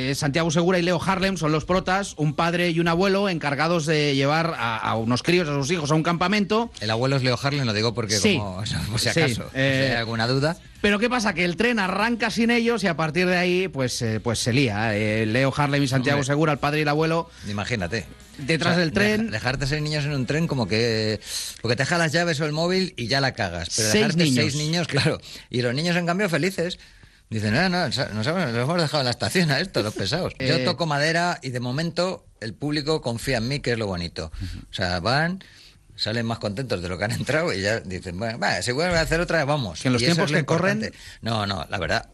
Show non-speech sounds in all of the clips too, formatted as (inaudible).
Eh, Santiago Segura y Leo Harlem son los protas, un padre y un abuelo encargados de llevar a, unos críos, a sus hijos, a un campamento. El abuelo es Leo Harlem, lo digo porque, como, (laughs) si acaso, eh, hay alguna duda. Pero ¿qué pasa? Que el tren arranca sin ellos y a partir de ahí, pues, eh, pues se lía. Leo Harlem y Santiago Segura, el padre y el abuelo. Imagínate. Detrás del tren. dejarte seis niños en un tren, como que. Porque te deja las llaves o el móvil y ya la cagas. Pero dejarte seis niños, claro. Y los niños, en cambio, felices. Dicen, no, no, nos hemos, hemos dejado en la estación a esto, los pesados. (laughs) Eh. Yo toco madera y de momento el público confía en mí, que es lo bonito. O sea, van salen más contentos de lo que han entrado y ya dicen, bueno, va, si vuelve a hacer otra, vamos. Que en los tiempos que corren... No, no, la verdad,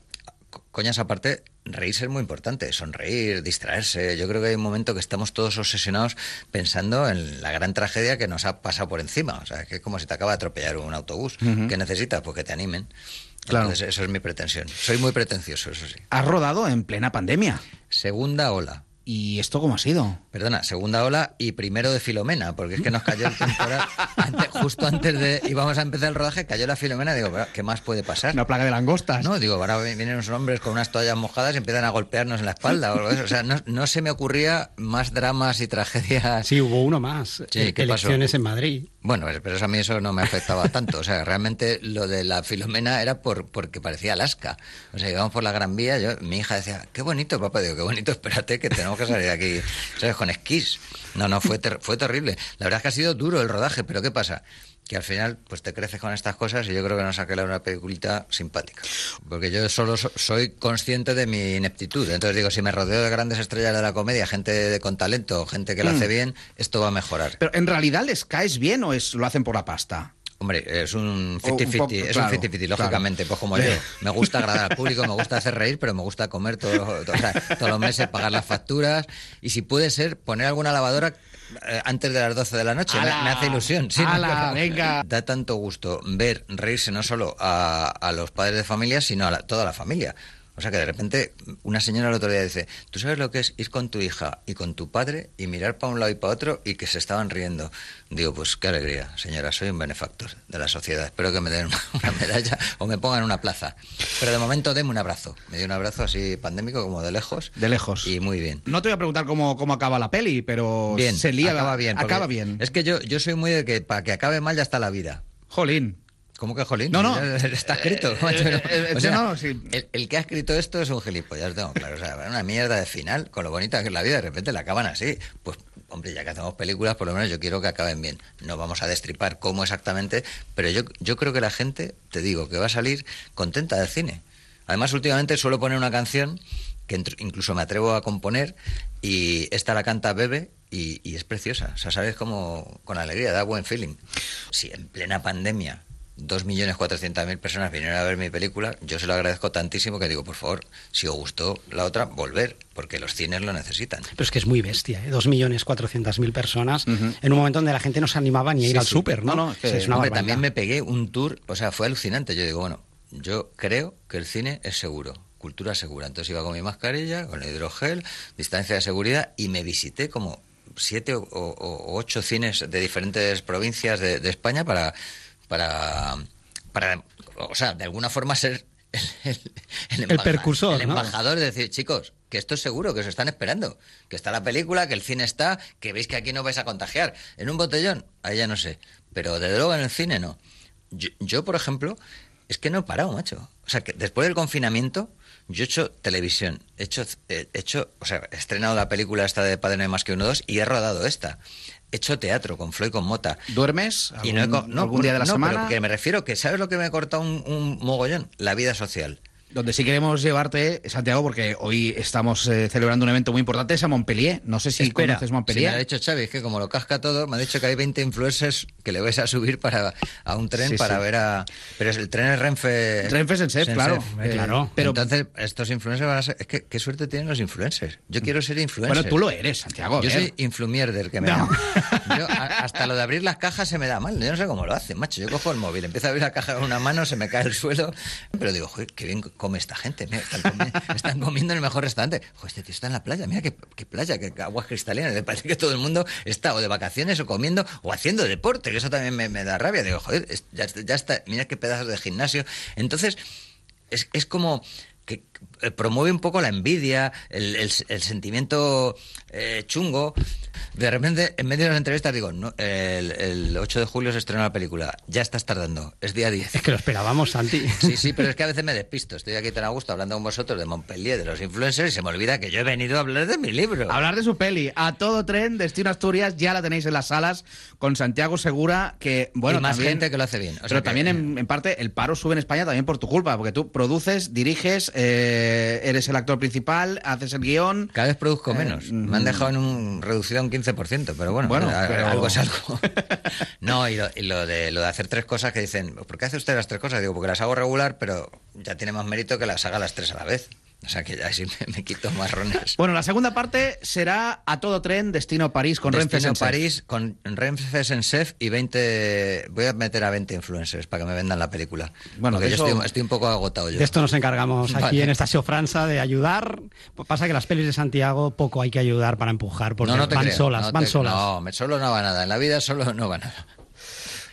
coñas aparte, reírse es muy importante, sonreír, distraerse. Yo creo que hay un momento que estamos todos obsesionados pensando en la gran tragedia que nos ha pasado por encima. O sea, que es como si te acaba de atropellar un autobús. ¿Qué necesitas? Pues que te animen. Claro. eso es mi pretensión. Soy muy pretencioso, eso sí. Has rodado en plena pandemia. Segunda ola. ¿Y esto cómo ha sido? Perdona, segunda ola y primero de Filomena, porque es que nos cayó el (laughs) temporal justo antes de íbamos a empezar el rodaje, cayó la Filomena, digo, ¿qué más puede pasar? Una plaga de langostas. No, digo, ahora vienen unos hombres con unas toallas mojadas y empiezan a golpearnos en la espalda o O sea, no, se me ocurría más dramas y tragedias. Sí, hubo uno más. Sí, eh, Elecciones en Madrid. Bueno, pero eso a mí eso no me afectaba tanto. O sea, realmente lo de la Filomena era por, porque parecía Alaska. O sea, íbamos por la Gran Vía, yo, mi hija decía, qué bonito, papá, digo, qué bonito, espérate que tenemos aquí, ¿sabes? Con esquís. No, no, fue, fue terrible. La verdad es que ha sido duro el rodaje, pero ¿qué pasa? que al final pues te creces con estas cosas y yo creo que nos ha quedado una peliculita simpática. Porque yo solo soy consciente de mi ineptitud. Entonces digo, si me rodeo de grandes estrellas de la comedia, gente de, con talento, gente que lo hace mm. bien, esto va a mejorar. Pero en realidad les caes bien o es lo hacen por la pasta? Hombre, es un 50-50, es un lógicamente, pues como yo. (laughs) Me gusta agradar al público, me gusta hacer reír, pero me gusta comer todos los meses, pagar las facturas y si puede ser, poner alguna lavadora eh, antes de las 12 de la noche. Me, hace ilusión. (laughs) venga! Da tanto gusto ver reírse no solo a, a los padres de familia, sino a toda la familia. O sea que de repente una señora el otro día dice, ¿tú sabes lo que es ir con tu hija y con tu padre y mirar para un lado y para otro y que se estaban riendo? Digo, pues qué alegría, señora, soy un benefactor de la sociedad. Espero que me den una (laughs) medalla o me pongan una plaza. Pero de momento deme un abrazo. Me dio un abrazo así pandémico como de lejos. De lejos. Y muy bien. No te voy a preguntar cómo, cómo acaba la peli, pero bien, se lía. Acaba bien. Acaba bien. Es que yo, yo soy muy de que para que acabe mal ya está la vida. Jolín. ¿Cómo que jolín? No, no. Está escrito. no, el, que ha escrito esto es un gilipollas, tengo claro. O sea, una mierda de final, con lo bonita que es la vida, de repente la acaban así. Pues, hombre, ya que hacemos películas, por lo menos yo quiero que acaben bien. No vamos a destripar cómo exactamente, pero yo, yo creo que la gente, te digo, que va a salir contenta del cine. Además, últimamente suelo poner una canción que incluso me atrevo a componer y esta la canta Bebe y, es preciosa. O sea, sabes cómo... con alegría, da buen feeling. Si en plena pandemia 2.400.000 personas vinieron a ver mi película. Yo se lo agradezco tantísimo que digo, por favor, si os gustó la otra, volver, porque los cines lo necesitan. Pero es que es muy bestia, ¿eh? 2.400.000 personas en un momento donde la gente no se animaba ni a ir al súper, ¿no? no, es que, también me pegué un tour, o sea, fue alucinante. Yo digo, bueno, yo creo que el cine es seguro cultura segura. Entonces iba con mi mascarilla, con el hidrogel, distancia de seguridad y me visité como siete o, ocho cines de diferentes provincias de España para para, para o sea, de alguna forma ser el, embajador, decir, chicos, que esto es seguro, que os están esperando, que está la película, que el cine está, que veis que aquí no vais a contagiar. En un botellón, ahí ya no sé, pero de droga en el cine no. Yo, por ejemplo, es que no he parado, macho. O sea, que después del confinamiento, yo he hecho televisión, he hecho, he hecho, o sea, estrenado la película esta de Padre No hay más que uno dos y he rodado esta hecho teatro con Floyd con Mota. ¿Duermes y no, día de la semana? Pero que me refiero que, ¿sabes lo que me ha cortado un, un mogollón? La vida social. Donde sí queremos llevarte, Santiago, porque hoy estamos eh, celebrando un evento muy importante, es a Montpellier. No sé si conoces Montpellier. Si me ha dicho Xavi, que como lo casca todo, me ha dicho que hay 20 influencers que le vais a subir para, a un tren para ver a... Pero es, el tren es Renfe... Renfe Sensef, claro. Eh, claro. Pero, Entonces, estos influencers van a ser... Es que qué suerte tienen los influencers. Yo quiero ser influencer. Bueno, tú lo eres, Santiago. Yo soy influmierder, que me (laughs) Yo, hasta lo de abrir las cajas se me da mal. Yo no sé cómo lo hacen, macho. Yo cojo el móvil, empiezo a abrir la caja con una mano, se me cae el suelo. Pero digo, joder, qué bien come esta gente. (laughs) están, comiendo, en el mejor restaurante. Joder, este tío está en la playa. Mira qué, playa, qué aguas cristalinas. Me parece que todo el mundo está o de vacaciones o comiendo o haciendo deporte. Que eso también me, da rabia. Digo, joder, ya, está. Mira qué pedazos de gimnasio. Entonces, es, es como... Que, eh, promueve un poco la envidia, el, sentimiento eh, chungo. De repente, en medio de las entrevistas, digo, no, el, 8 de julio se estrena la película, ya estás tardando, es día 10. Es que lo esperábamos, Santi. (laughs) Sí, sí, pero es que a veces me despisto, estoy aquí tan a gusto hablando con vosotros de Montpellier, de los influencers, y se me olvida que yo he venido a hablar de mi libro. hablar de su peli, a todo tren, Destino Asturias, ya la tenéis en las salas, con Santiago Segura, que, bueno, y más gente que lo hace bien. pero también, eh. en, parte, el paro sube en España también por tu culpa, porque tú produces, diriges... Eh, eres el actor principal, haces el guión. Cada vez produzco eh, menos. Mm. Me han dejado en un reducido un 15%, pero bueno, bueno algo es algo. (laughs) (laughs) no, y, lo, de, lo de hacer tres cosas que dicen, pues, ¿por qué hace usted las tres cosas? Digo, porque las hago regular, pero ya tiene más mérito que las haga las tres a la vez. O sea que ya sí me, quito marrones. Bueno, la segunda parte será a todo tren, destino París con Renfe en París con Renfe Sensef y 20. Voy a meter a 20 influencers para que me vendan la película. Bueno, Porque yo estoy, un poco agotado yo. De esto nos encargamos aquí en Estación Franza de ayudar. pasa que las pelis de Santiago poco hay que ayudar para empujar porque no, van solas, van solas. No, solo no va nada. En la vida solo no va nada.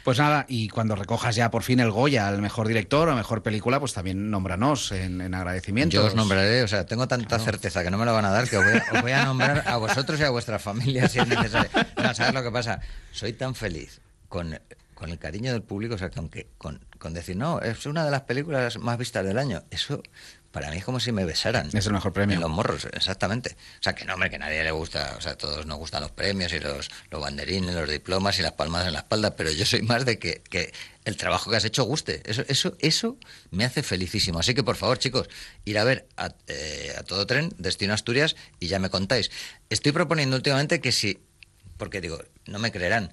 Pues nada, y cuando recojas ya por fin el Goya al mejor director o mejor película, pues también nómbranos en, agradecimiento. Yo os nombraré, o sea, tengo tanta certeza que no me lo van a dar que os voy, a, nombrar a vosotros y a vuestra familia si es necesario. No, ¿sabes lo que pasa? Soy tan feliz con con el cariño del público, o sea, con, que, con, con decir, no, es una de las películas más vistas del año. Eso para mí es como si me besaran. Es el mejor premio. En los morros, exactamente. O sea, que no, hombre, que nadie le gusta, o sea, todos nos gustan los premios y los, los banderines, los diplomas y las palmas en la espalda, pero yo soy más de que, que el trabajo que has hecho guste. Eso, eso, eso me hace felicísimo. Así que, por favor, chicos, ir a ver a, eh, a todo tren, Destino Asturias, y ya me contáis. Estoy proponiendo últimamente que si, porque digo, no me creerán,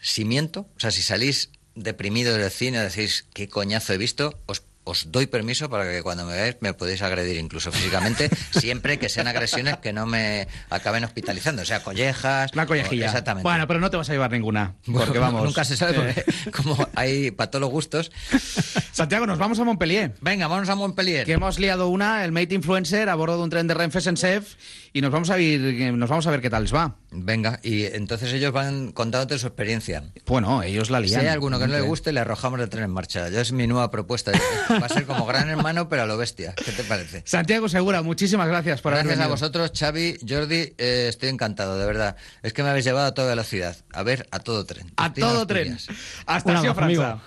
si miento, o sea, si salís deprimidos del cine, decís, ¿qué coñazo he visto? Os os doy permiso para que cuando me veáis me podéis agredir incluso físicamente, (laughs) siempre que sean agresiones que no me acaben hospitalizando, o sea, collejas. La collejilla. exactamente. Bueno, pero no te vas a llevar ninguna, porque vamos. Nunca se sabe, eh. como hay para todos los gustos. (laughs) Santiago, nos vamos a Montpellier. Venga, vamos a Montpellier. Que hemos liado una, el Mate Influencer, a bordo de un tren de Renfe Sensef, y nos vamos a eh, nos vamos a ver qué tal les va. Venga, y entonces ellos van contándote su experiencia. Bueno, ellos la lian. Si hay alguno que no le guste, le arrojamos el tren en marcha. Yo es mi nueva propuesta. (laughs) Va a ser como gran hermano, pero a lo bestia. ¿Qué te parece? Santiago Segura, muchísimas gracias por Gracias a vosotros, Xavi, Jordi, eh, estoy encantado, de verdad. Es que me habéis llevado a toda la ciudad. A ver, a todo tren. A todo tren. Hasta próxima.